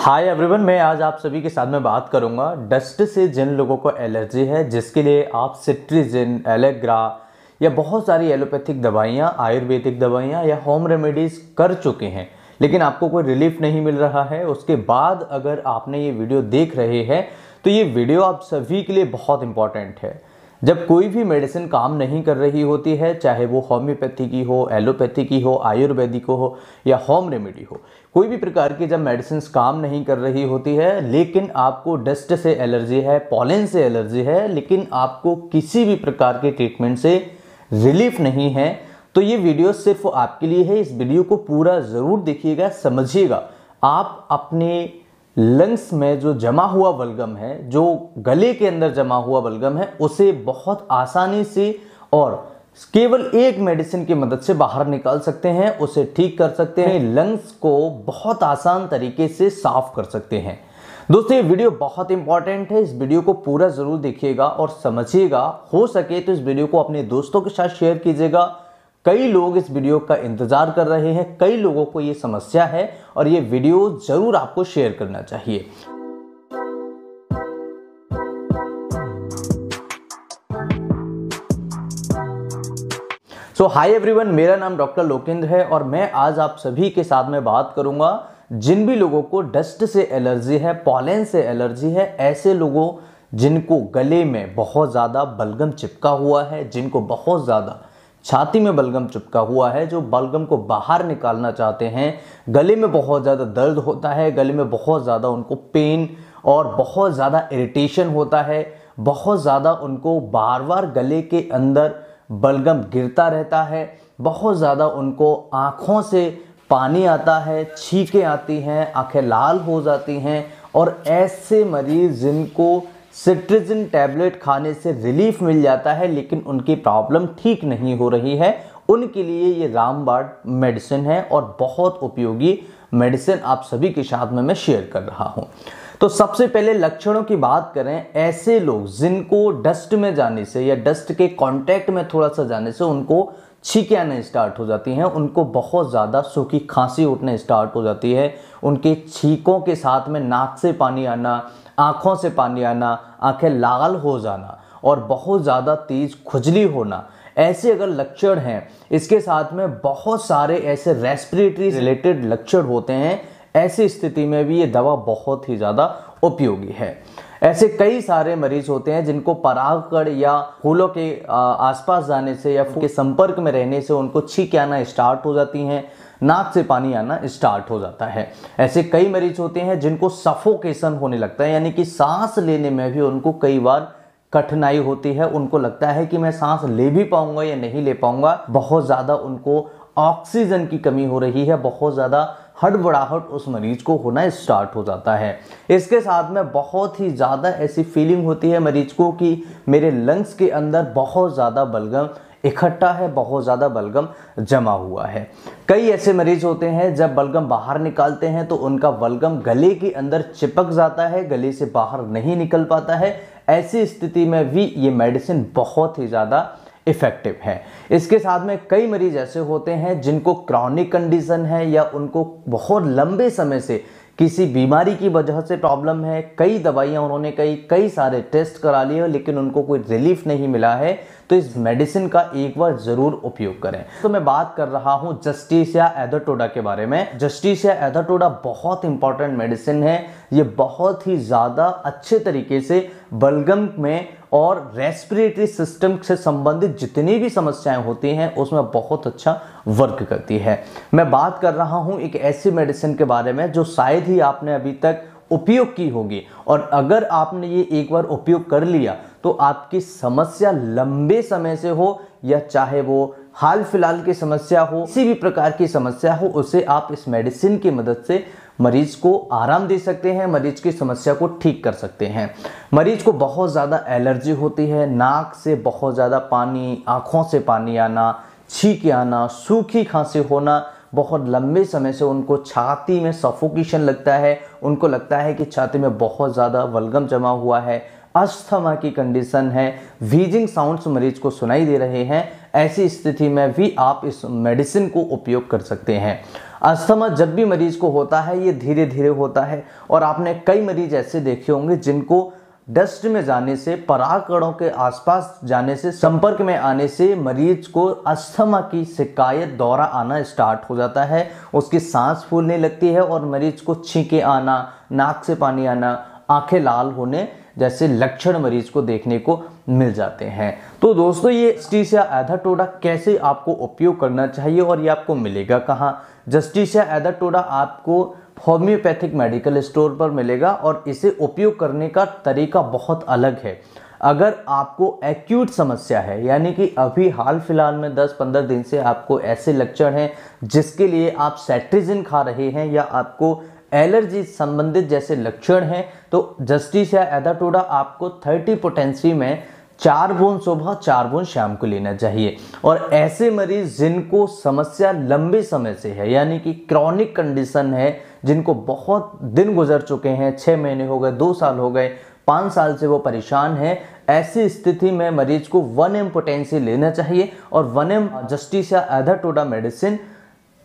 hi everyone मैं आज आप सभी के साथ में बात करूंगा डस्ट से जिन लोगों को एलर्जी है जिसके लिए आप सिट्रीजिन एलेग्रा या बहुत सारी एलोपैथिक दवाइयाँ आयुर्वेदिक दवाइयाँ या होम रेमेडीज़ कर चुके हैं लेकिन आपको कोई रिलीफ नहीं मिल रहा है उसके बाद अगर आपने ये वीडियो देख रहे हैं तो ये वीडियो आप सभी के लिए बहुत इंपॉर्टेंट है जब कोई भी मेडिसिन काम नहीं कर रही होती है चाहे वो होम्योपैथी की हो एलोपैथी की हो आयुर्वेदिक हो या होम रेमेडी हो कोई भी प्रकार की जब मेडिसिन काम नहीं कर रही होती है लेकिन आपको डस्ट से एलर्जी है पॉलिन से एलर्जी है लेकिन आपको किसी भी प्रकार के ट्रीटमेंट से रिलीफ नहीं है तो ये वीडियो सिर्फ आपके लिए है इस वीडियो को पूरा ज़रूर देखिएगा समझिएगा आप अपने लंग्स में जो जमा हुआ बलगम है जो गले के अंदर जमा हुआ बलगम है उसे बहुत आसानी से और केवल एक मेडिसिन की मदद से बाहर निकाल सकते हैं उसे ठीक कर सकते हैं लंग्स को बहुत आसान तरीके से साफ कर सकते हैं दोस्तों ये वीडियो बहुत इंपॉर्टेंट है इस वीडियो को पूरा ज़रूर देखिएगा और समझिएगा हो सके तो इस वीडियो को अपने दोस्तों के साथ शेयर कीजिएगा कई लोग इस वीडियो का इंतज़ार कर रहे हैं कई लोगों को ये समस्या है और ये वीडियो ज़रूर आपको शेयर करना चाहिए सो हाय एवरीवन मेरा नाम डॉक्टर लोकेंद्र है और मैं आज आप सभी के साथ में बात करूंगा जिन भी लोगों को डस्ट से एलर्जी है पॉलेन से एलर्जी है ऐसे लोगों जिनको गले में बहुत ज़्यादा बलगम चिपका हुआ है जिनको बहुत ज़्यादा छाती में बलगम चिपका हुआ है जो बलगम को बाहर निकालना चाहते हैं गले में बहुत ज़्यादा दर्द होता है गले में बहुत ज़्यादा उनको पेन और बहुत ज़्यादा इरिटेशन होता है बहुत ज़्यादा उनको बार बार गले के अंदर बलगम गिरता रहता है बहुत ज़्यादा उनको आँखों से पानी आता है छीकें आती हैं आंखें लाल हो जाती हैं और ऐसे मरीज़ जिनको सिट्रिजिन टैबलेट खाने से रिलीफ मिल जाता है लेकिन उनकी प्रॉब्लम ठीक नहीं हो रही है उनके लिए ये रामबाड़ मेडिसिन है और बहुत उपयोगी मेडिसिन आप सभी के साथ में मैं शेयर कर रहा हूँ तो सबसे पहले लक्षणों की बात करें ऐसे लोग जिनको डस्ट में जाने से या डस्ट के कांटेक्ट में थोड़ा सा जाने से उनको छीके आने स्टार्ट हो जाती हैं उनको बहुत ज़्यादा सूखी खांसी उठने स्टार्ट हो जाती है उनके छींकों के साथ में नाक से पानी आना आँखों से पानी आना आंखें लाल हो जाना और बहुत ज़्यादा तेज़ खुजली होना ऐसे अगर लक्षण हैं इसके साथ में बहुत सारे ऐसे रेस्पिरेटरी रिलेटेड लक्षण होते हैं ऐसी स्थिति में भी ये दवा बहुत ही ज़्यादा उपयोगी है ऐसे कई सारे मरीज होते हैं जिनको परागकण या फूलों के आसपास जाने से या फूल के संपर्क में रहने से उनको छींक आना स्टार्ट हो जाती हैं नाक से पानी आना स्टार्ट हो जाता है ऐसे कई मरीज होते हैं जिनको सफोकेशन होने लगता है यानी कि सांस लेने में भी उनको कई बार कठिनाई होती है उनको लगता है कि मैं सांस ले भी पाऊंगा या नहीं ले पाऊंगा बहुत ज़्यादा उनको ऑक्सीजन की कमी हो रही है बहुत ज़्यादा हड़बड़ाहट उस मरीज को होना स्टार्ट हो जाता है इसके साथ में बहुत ही ज़्यादा ऐसी फीलिंग होती है मरीज को कि मेरे लंग्स के अंदर बहुत ज़्यादा बलगम इकट्ठा है बहुत ज़्यादा बलगम जमा हुआ है कई ऐसे मरीज होते हैं जब बलगम बाहर निकालते हैं तो उनका बलगम गले के अंदर चिपक जाता है गले से बाहर नहीं निकल पाता है ऐसी स्थिति में भी ये मेडिसिन बहुत ही ज़्यादा इफ़ेक्टिव है इसके साथ में कई मरीज ऐसे होते हैं जिनको क्रॉनिक कंडीशन है या उनको बहुत लंबे समय से किसी बीमारी की वजह से प्रॉब्लम है कई दवाइयाँ उन्होंने कई कई सारे टेस्ट करा लिए लेकिन उनको कोई रिलीफ नहीं मिला है तो इस मेडिसिन का एक बार ज़रूर उपयोग करें तो मैं बात कर रहा हूँ जस्टिसिया एदोटोडा के बारे में जस्टिसिया एदोटोडा बहुत इंपॉर्टेंट मेडिसिन है ये बहुत ही ज़्यादा अच्छे तरीके से बलगम में और रेस्पिरेटरी सिस्टम से संबंधित जितनी भी समस्याएं होती हैं उसमें बहुत अच्छा वर्क करती है मैं बात कर रहा हूं एक ऐसी मेडिसिन के बारे में जो शायद ही आपने अभी तक उपयोग की होगी और अगर आपने ये एक बार उपयोग कर लिया तो आपकी समस्या लंबे समय से हो या चाहे वो हाल फिलहाल की समस्या हो किसी भी प्रकार की समस्या हो उसे आप इस मेडिसिन की मदद से मरीज को आराम दे सकते हैं मरीज की समस्या को ठीक कर सकते हैं मरीज को बहुत ज़्यादा एलर्जी होती है नाक से बहुत ज़्यादा पानी आँखों से पानी आना छीक आना सूखी खांसी होना बहुत लंबे समय से उनको छाती में सफोकेशन लगता है उनको लगता है कि छाती में बहुत ज़्यादा वलगम जमा हुआ है अस्थमा की कंडीशन है वीजिंग साउंड्स मरीज को सुनाई दे रहे हैं ऐसी स्थिति में भी आप इस मेडिसिन को उपयोग कर सकते हैं अस्थमा जब भी मरीज को होता है ये धीरे धीरे होता है और आपने कई मरीज ऐसे देखे होंगे जिनको डस्ट में जाने से पराकड़ों के आसपास जाने से संपर्क में आने से मरीज को अस्थमा की शिकायत दौरा आना स्टार्ट हो जाता है उसकी सांस फूलने लगती है और मरीज को छींके आना नाक से पानी आना आंखें लाल होने जैसे लक्षण मरीज को देखने को मिल जाते हैं तो दोस्तों ये जस्टिसिया एधाटोडा कैसे आपको उपयोग करना चाहिए और ये आपको मिलेगा कहाँ जस्टिसिया टोडा आपको होम्योपैथिक मेडिकल स्टोर पर मिलेगा और इसे उपयोग करने का तरीका बहुत अलग है अगर आपको एक्यूट समस्या है यानी कि अभी हाल फिलहाल में 10-15 दिन से आपको ऐसे लक्षण हैं जिसके लिए आप सेट्रिजिन खा रहे हैं या आपको एलर्जी संबंधित जैसे लक्षण हैं तो जस्टिस या एदाटोडा आपको थर्टी पोटेंसी में चार बूंद सुबह चार बूंद शाम को लेना चाहिए और ऐसे मरीज जिनको समस्या लंबे समय से है यानी कि क्रॉनिक कंडीशन है जिनको बहुत दिन गुजर चुके हैं छः महीने हो गए दो साल हो गए पाँच साल से वो परेशान है ऐसी स्थिति में मरीज को वन एम पोटेंसी लेना चाहिए और वन एम जस्टिस या एधाटोडा मेडिसिन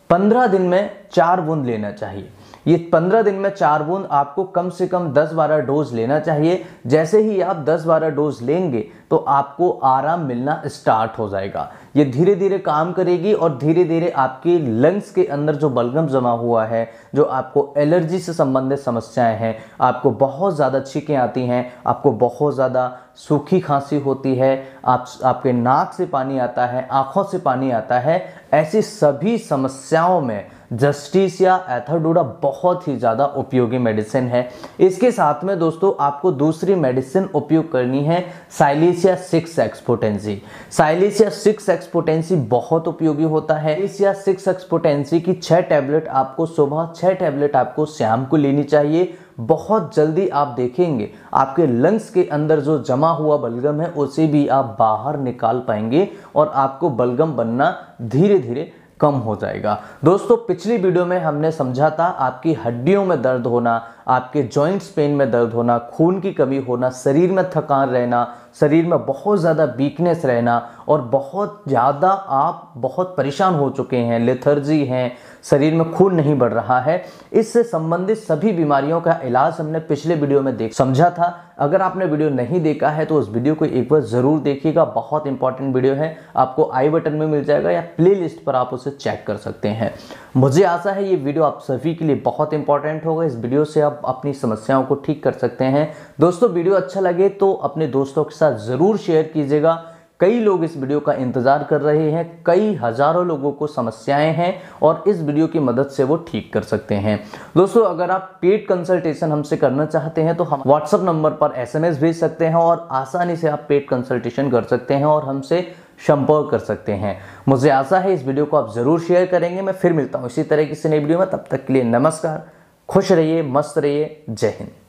पंद्रह दिन में चार बूंद लेना चाहिए ये पंद्रह दिन में चार बूंद आपको कम से कम दस बारह डोज लेना चाहिए जैसे ही आप दस बारह डोज लेंगे तो आपको आराम मिलना स्टार्ट हो जाएगा ये धीरे धीरे काम करेगी और धीरे धीरे आपके लंग्स के अंदर जो बलगम जमा हुआ है जो आपको एलर्जी से संबंधित समस्याएं हैं आपको बहुत ज़्यादा छीकें आती हैं आपको बहुत ज़्यादा सूखी खांसी होती है आप आपके नाक से पानी आता है आँखों से पानी आता है ऐसी सभी समस्याओं में जस्टिस या एथाडोडा बहुत ही ज़्यादा उपयोगी मेडिसिन है इसके साथ में दोस्तों आपको दूसरी मेडिसिन उपयोग करनी है silicea six x potency silicea six x potency बहुत उपयोगी होता है इस सिक्स एक्सपोटेंसी की छः टैबलेट आपको सुबह छः टैबलेट आपको शाम को लेनी चाहिए बहुत जल्दी आप देखेंगे आपके लंग्स के अंदर जो जमा हुआ बलगम है उसे भी आप बाहर निकाल पाएंगे और आपको बलगम बनना धीरे धीरे कम हो जाएगा दोस्तों पिछली वीडियो में हमने समझा था आपकी हड्डियों में दर्द होना आपके जॉइंट्स पेन में दर्द होना खून की कमी होना शरीर में थकान रहना शरीर में बहुत ज़्यादा वीकनेस रहना और बहुत ज़्यादा आप बहुत परेशान हो चुके हैं लेथर्जी हैं शरीर में खून नहीं बढ़ रहा है इससे संबंधित सभी बीमारियों का इलाज हमने पिछले वीडियो में देख समझा था अगर आपने वीडियो नहीं देखा है तो उस वीडियो को एक बार ज़रूर देखिएगा बहुत इंपॉर्टेंट वीडियो है आपको आई बटन में मिल जाएगा या प्ले पर आप उसे चेक कर सकते हैं मुझे आशा है ये वीडियो आप सभी के लिए बहुत इंपॉर्टेंट होगा इस वीडियो से आप आप अपनी समस्याओं को ठीक कर सकते हैं दोस्तों वीडियो अच्छा लगे तो अपने दोस्तों के साथ ज़रूर शेयर कीजिएगा कई लोग इस वीडियो का इंतज़ार कर रहे हैं कई हज़ारों लोगों को समस्याएं हैं और इस वीडियो की मदद से वो ठीक कर सकते हैं दोस्तों अगर आप पेड कंसल्टेशन हमसे करना चाहते हैं तो हम व्हाट्सअप नंबर पर एसएमएस भेज सकते हैं और आसानी से आप पेड कंसल्टेशन कर सकते हैं और हमसे संपर्क कर सकते हैं मुझे आशा है इस वीडियो को आप ज़रूर शेयर करेंगे मैं फिर मिलता हूँ इसी तरह की नई वीडियो में तब तक के लिए नमस्कार खुश रहिए मस्त रहिए जय हिंद